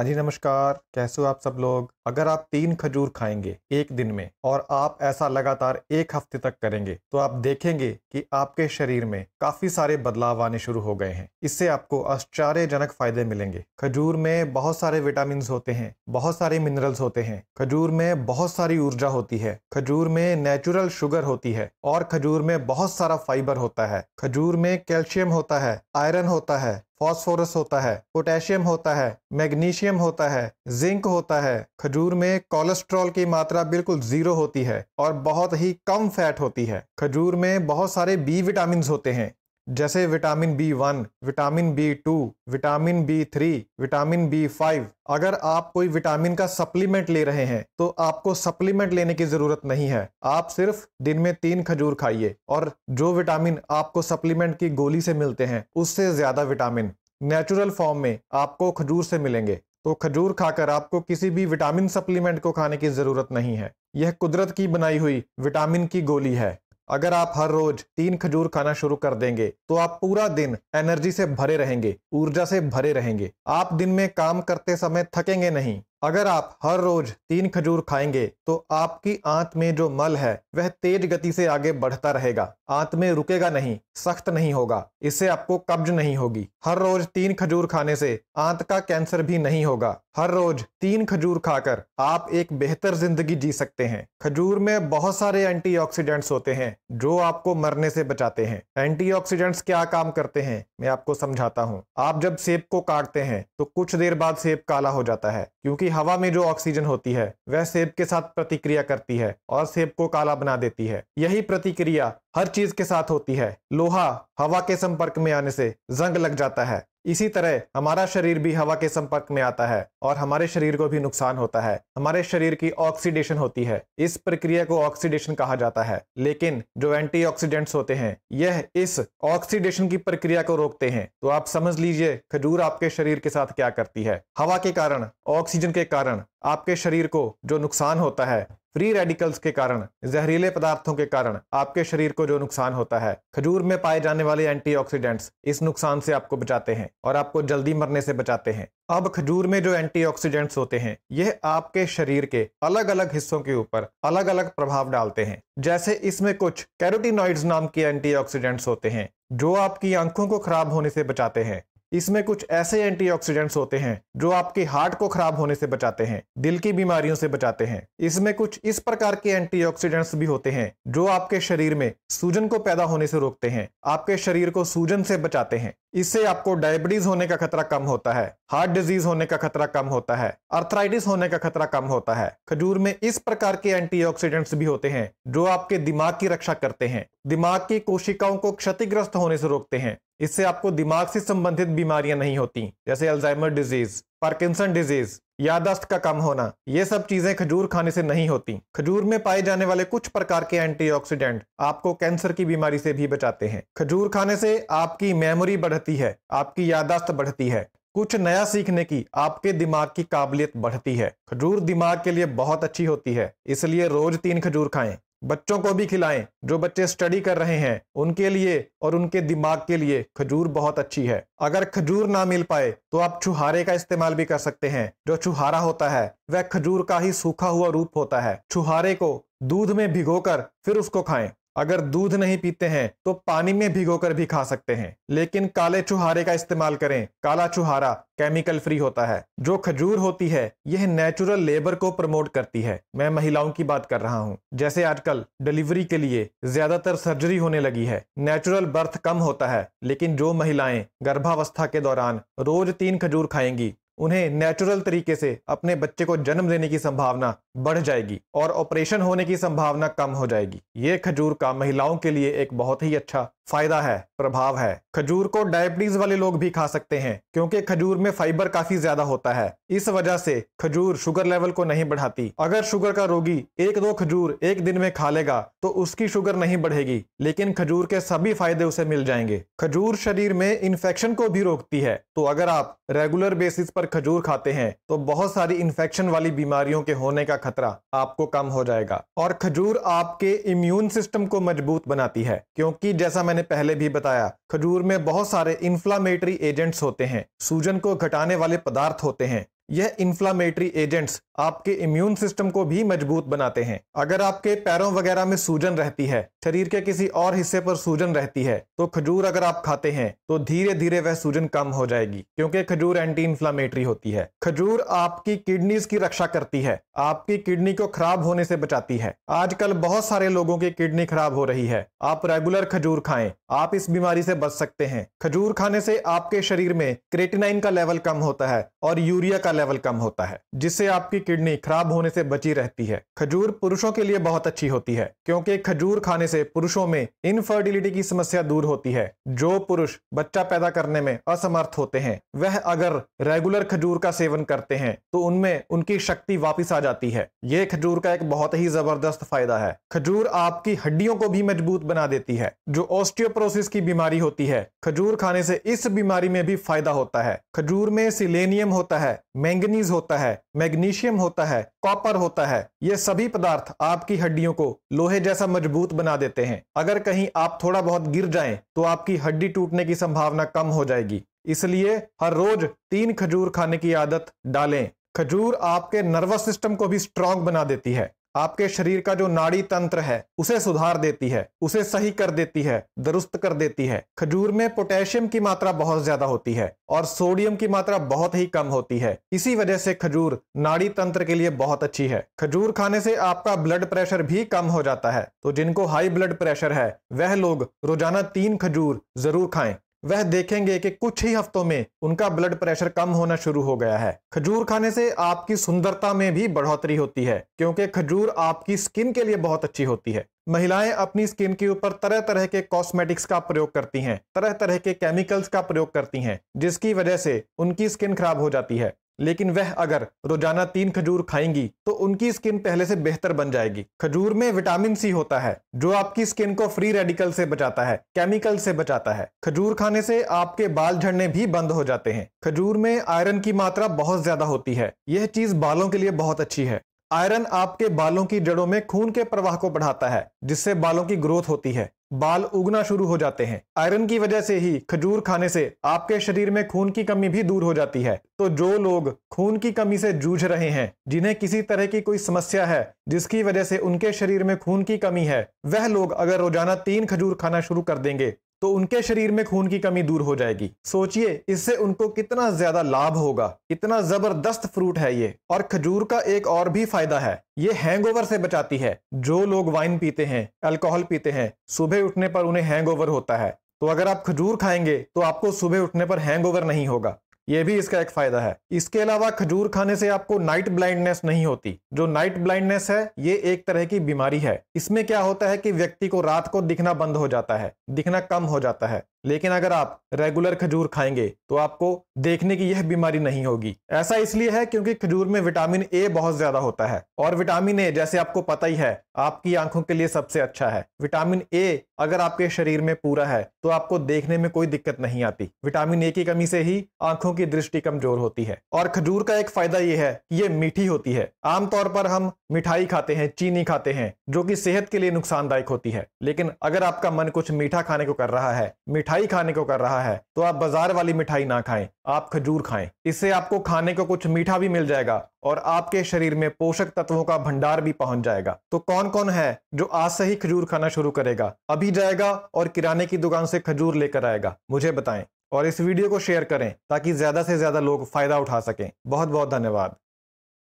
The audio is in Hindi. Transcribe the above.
हाँ जी नमस्कार कैसे हो आप सब लोग अगर आप तीन खजूर खाएंगे एक दिन में और आप ऐसा लगातार एक हफ्ते तक करेंगे तो आप देखेंगे कि आपके शरीर में काफी सारे बदलाव आने शुरू हो गए हैं इससे आपको आश्चर्यजनक फायदे मिलेंगे खजूर में बहुत सारे विटामिन होते हैं बहुत सारे मिनरल्स होते हैं खजूर में बहुत सारी ऊर्जा होती है खजूर में नेचुरल शुगर होती है और खजूर में बहुत सारा फाइबर होता है खजूर में कैल्शियम होता है आयरन होता है फॉस्फोरस होता है पोटेशियम होता है मैग्नीशियम होता है जिंक होता है खजूर खजूर में कोलेस्ट्रॉल की मात्रा बिल्कुल जीरो होती है और बहुत ही कम फैट होती है खजूर में बहुत सारे बी विटामिन होते हैं जैसे vitamin B one vitamin B two vitamin B three vitamin B five अगर आप कोई विटामिन का सप्लीमेंट ले रहे हैं तो आपको सप्लीमेंट लेने की जरूरत नहीं है आप सिर्फ दिन में तीन खजूर खाइए और जो विटामिन आपको सप्लीमेंट की गोली से मिलते हैं उससे ज्यादा विटामिन नेचुरल फॉर्म में आपको खजूर से मिलेंगे तो खजूर खाकर आपको किसी भी विटामिन सप्लीमेंट को खाने की ज़रूरत नहीं है यह कुदरत की बनाई हुई विटामिन की गोली है अगर आप हर रोज तीन खजूर खाना शुरू कर देंगे तो आप पूरा दिन एनर्जी से भरे रहेंगे ऊर्जा से भरे रहेंगे आप दिन में काम करते समय थकेंगे नहीं अगर आप हर रोज तीन खजूर खाएंगे तो आपकी आंत में जो मल है वह तेज गति से आगे बढ़ता रहेगा आंत में रुकेगा नहीं सख्त नहीं होगा इससे आपको कब्ज नहीं होगी हर रोज तीन खजूर खाने से आंत का कैंसर भी नहीं होगा हर रोज तीन खजूर खाकर आप एक बेहतर जिंदगी जी सकते हैं खजूर में बहुत सारे एंटीऑक्सीडेंट्स होते हैं जो आपको मरने से बचाते हैं एंटीऑक्सीडेंट्स क्या काम करते हैं मैं आपको समझाता हूँ आप जब सेब को काटते हैं तो कुछ देर बाद सेब काला हो जाता है क्योंकि क्योंकि हवा में जो ऑक्सीजन होती है वह सेब के साथ प्रतिक्रिया करती है और सेब को काला बना देती है यही प्रतिक्रिया हर चीज के साथ होती है लोहा हवा के संपर्क में आने से जंग लग जाता है इसी तरह हमारा शरीर भी हवा के संपर्क में आता है और हमारे शरीर को भी नुकसान होता है हमारे शरीर की ऑक्सीडेशन होती है इस प्रक्रिया को ऑक्सीडेशन कहा जाता है लेकिन जो एंटीऑक्सीडेंट्स होते हैं यह इस ऑक्सीडेशन की प्रक्रिया को रोकते हैं तो आप समझ लीजिए खजूर आपके शरीर के साथ क्या करती है हवा के कारण ऑक्सीजन के कारण आपके शरीर को जो नुकसान होता है फ्री रेडिकल्स के कारण जहरीले पदार्थों के कारण आपके शरीर को जो नुकसान होता है खजूर में पाए जाने वाले एंटीऑक्सीडेंट्स इस नुकसान से आपको बचाते हैं और आपको जल्दी मरने से बचाते हैं अब खजूर में जो एंटीऑक्सीडेंट्स होते हैं यह आपके शरीर के अलग अलग हिस्सों के ऊपर अलग अलग प्रभाव डालते हैं जैसे इसमें कुछ कैरोटीनॉइड्स नाम के एंटीऑक्सीडेंट्स होते हैं जो आपकी आंखों को खराब होने से बचाते हैं इसमें कुछ ऐसे एंटीऑक्सीडेंट्स होते हैं जो आपके हार्ट को खराब होने से बचाते हैं दिल की बीमारियों से बचाते हैं इसमें कुछ इस प्रकार के एंटीऑक्सीडेंट्स भी होते हैं जो आपके शरीर में सूजन को पैदा होने से रोकते हैं आपके शरीर को सूजन से बचाते हैं इससे आपको डायबिटीज होने का खतरा कम होता है हार्ट डिजीज होने का खतरा कम होता है अर्थराइटिस होने का खतरा कम होता है खजूर में इस प्रकार के एंटीऑक्सीडेंट्स भी होते हैं जो आपके दिमाग की रक्षा करते हैं दिमाग की कोशिकाओं को क्षतिग्रस्त होने से रोकते हैं इससे आपको दिमाग से संबंधित बीमारियां नहीं होती जैसे अल्जाइमर डिजीज पार्किंसन डिजीज यादाश्त का कम होना ये सब चीजें खजूर खाने से नहीं होती खजूर में पाए जाने वाले कुछ प्रकार के एंटीऑक्सीडेंट आपको कैंसर की बीमारी से भी बचाते हैं खजूर खाने से आपकी मेमोरी बढ़ती है आपकी यादाश्त बढ़ती है कुछ नया सीखने की आपके दिमाग की काबिलियत बढ़ती है खजूर दिमाग के लिए बहुत अच्छी होती है इसलिए रोज तीन खजूर खाएं बच्चों को भी खिलाएं जो बच्चे स्टडी कर रहे हैं उनके लिए और उनके दिमाग के लिए खजूर बहुत अच्छी है अगर खजूर ना मिल पाए तो आप छुहारे का इस्तेमाल भी कर सकते हैं जो छुहारा होता है वह खजूर का ही सूखा हुआ रूप होता है छुहारे को दूध में भिगोकर फिर उसको खाएं अगर दूध नहीं पीते हैं तो पानी में भिगोकर भी खा सकते हैं लेकिन काले चुहारे का इस्तेमाल करें काला चुहारा केमिकल फ्री होता है जो खजूर होती है यह नेचुरल लेबर को प्रमोट करती है मैं महिलाओं की बात कर रहा हूँ जैसे आजकल डिलीवरी के लिए ज्यादातर सर्जरी होने लगी है नेचुरल बर्थ कम होता है लेकिन जो महिलाएं गर्भावस्था के दौरान रोज तीन खजूर खाएंगी उन्हें नेचुरल तरीके से अपने बच्चे को जन्म देने की संभावना बढ़ जाएगी और ऑपरेशन होने की संभावना कम हो जाएगी ये खजूर का महिलाओं के लिए एक बहुत ही अच्छा फायदा है प्रभाव है खजूर को डायबिटीज वाले लोग भी खा सकते हैं क्योंकि खजूर में फाइबर काफी ज्यादा होता है इस वजह से खजूर शुगर लेवल को नहीं बढ़ाती अगर शुगर का रोगी एक दो खजूर एक दिन में खा लेगा तो उसकी शुगर नहीं बढ़ेगी लेकिन खजूर के सभी फायदे उसे मिल जाएंगे खजूर शरीर में इन्फेक्शन को भी रोकती है तो अगर आप रेगुलर बेसिस पर खजूर खाते हैं तो बहुत सारी इन्फेक्शन वाली बीमारियों के होने का खतरा आपको कम हो जाएगा और खजूर आपके इम्यून सिस्टम को मजबूत बनाती है क्योंकि जैसा मैंने मैंने पहले भी बताया खजूर में बहुत सारे इन्फ्लामेटरी एजेंट्स होते हैं सूजन को घटाने वाले पदार्थ होते हैं यह इन्फ्लामेटरी एजेंट्स आपके इम्यून सिस्टम को भी मजबूत बनाते हैं अगर आपके पैरों वगैरह में सूजन रहती है शरीर के किसी और हिस्से पर सूजन रहती है तो खजूर अगर आप खाते हैं तो धीरे धीरे वह सूजन कम हो जाएगी क्योंकि खजूर एंटी इन्फ्लामेटरी होती है खजूर आपकी किडनीज की रक्षा करती है आपकी किडनी को खराब होने से बचाती है आजकल बहुत सारे लोगों की किडनी खराब हो रही है आप रेगुलर खजूर खाएं आप इस बीमारी से बच सकते हैं खजूर खाने से आपके शरीर में क्रेटिनाइन का लेवल कम होता है और यूरिया का लेवल कम होता है जिससे आपकी किडनी खराब होने से बची रहती है खजूर पुरुषों के लिए बहुत अच्छी होती है क्योंकि खजूर खाने से पुरुषों में इनफर्टिलिटी की समस्या दूर होती है जो पुरुष बच्चा पैदा करने में असमर्थ होते हैं वह अगर रेगुलर खजूर का सेवन करते हैं तो उनमें उनकी शक्ति वापिस आ जाती है ये खजूर का एक बहुत ही जबरदस्त फायदा है खजूर आपकी हड्डियों को भी मजबूत बना देती है जो ऑस्टियोप्रोसिस की बीमारी होती है खजूर खाने से इस बीमारी में भी फायदा होता है खजूर में सिलेनियम होता है मैंगनीज होता है मैग्नीशियम होता है कॉपर होता है ये सभी पदार्थ आपकी हड्डियों को लोहे जैसा मजबूत बना देते हैं अगर कहीं आप थोड़ा बहुत गिर जाएं तो आपकी हड्डी टूटने की संभावना कम हो जाएगी इसलिए हर रोज तीन खजूर खाने की आदत डालें खजूर आपके नर्वस सिस्टम को भी स्ट्रांग बना देती है आपके शरीर का जो नाड़ी तंत्र है उसे सुधार देती है उसे सही कर देती है दुरुस्त कर देती है खजूर में पोटेशियम की मात्रा बहुत ज्यादा होती है और सोडियम की मात्रा बहुत ही कम होती है इसी वजह से खजूर नाड़ी तंत्र के लिए बहुत अच्छी है खजूर खाने से आपका ब्लड प्रेशर भी कम हो जाता है तो जिनको हाई ब्लड प्रेशर है वह लोग रोजाना तीन खजूर जरूर खाएं वह देखेंगे कि कुछ ही हफ्तों में उनका ब्लड प्रेशर कम होना शुरू हो गया है खजूर खाने से आपकी सुंदरता में भी बढ़ोतरी होती है क्योंकि खजूर आपकी स्किन के लिए बहुत अच्छी होती है महिलाएं अपनी स्किन के ऊपर तरह तरह के कॉस्मेटिक्स का प्रयोग करती हैं तरह तरह के केमिकल्स का प्रयोग करती हैं जिसकी वजह से उनकी स्किन खराब हो जाती है लेकिन वह अगर रोजाना तीन खजूर खाएंगी तो उनकी स्किन पहले से बेहतर बन जाएगी खजूर में विटामिन सी होता है जो आपकी स्किन को फ्री रेडिकल से बचाता है केमिकल से बचाता है खजूर खाने से आपके बाल झड़ने भी बंद हो जाते हैं खजूर में आयरन की मात्रा बहुत ज्यादा होती है यह चीज बालों के लिए बहुत अच्छी है आयरन आपके बालों की जड़ों में खून के प्रवाह को बढ़ाता है जिससे बालों की ग्रोथ होती है बाल उगना शुरू हो जाते हैं आयरन की वजह से ही खजूर खाने से आपके शरीर में खून की कमी भी दूर हो जाती है तो जो लोग खून की कमी से जूझ रहे हैं जिन्हें किसी तरह की कोई समस्या है जिसकी वजह से उनके शरीर में खून की कमी है वह लोग अगर रोजाना तीन खजूर खाना शुरू कर देंगे तो उनके शरीर में खून की कमी दूर हो जाएगी सोचिए इससे उनको कितना ज्यादा लाभ होगा कितना जबरदस्त फ्रूट है ये और खजूर का एक और भी फायदा है ये हैंगओवर से बचाती है जो लोग वाइन पीते हैं अल्कोहल पीते हैं सुबह उठने पर उन्हें हैंगओवर होता है तो अगर आप खजूर खाएंगे तो आपको सुबह उठने पर हैंगओवर नहीं होगा ये भी इसका एक फायदा है इसके अलावा खजूर खाने से आपको नाइट ब्लाइंडनेस नहीं होती जो नाइट ब्लाइंडनेस है ये एक तरह की बीमारी है इसमें क्या होता है कि व्यक्ति को रात को दिखना बंद हो जाता है दिखना कम हो जाता है लेकिन अगर आप रेगुलर खजूर खाएंगे तो आपको देखने की यह बीमारी नहीं होगी ऐसा इसलिए है क्योंकि खजूर में विटामिन ए बहुत ज्यादा होता है और विटामिन ए जैसे आपको पता ही है आपकी आंखों के लिए सबसे अच्छा है विटामिन ए अगर आपके शरीर में पूरा है तो आपको देखने में कोई दिक्कत नहीं आती विटामिन ए की कमी से ही आंखों की दृष्टि कमजोर होती है और खजूर का एक फायदा यह है कि ये मीठी होती है आमतौर पर हम मिठाई खाते हैं चीनी खाते हैं जो कि सेहत के लिए नुकसानदायक होती है लेकिन अगर आपका मन कुछ मीठा खाने को कर रहा है मिठाई मिठाई खाने को कर रहा है तो आप बाजार वाली मिठाई ना खाएं आप खजूर खाएं इससे आपको खाने को कुछ मीठा भी मिल जाएगा और आपके शरीर में पोषक तत्वों का भंडार भी पहुंच जाएगा तो कौन कौन है जो आज से ही खजूर खाना शुरू करेगा अभी जाएगा और किराने की दुकान से खजूर लेकर आएगा मुझे बताएं और इस वीडियो को शेयर करें ताकि ज्यादा से ज्यादा लोग फायदा उठा सकें बहुत बहुत धन्यवाद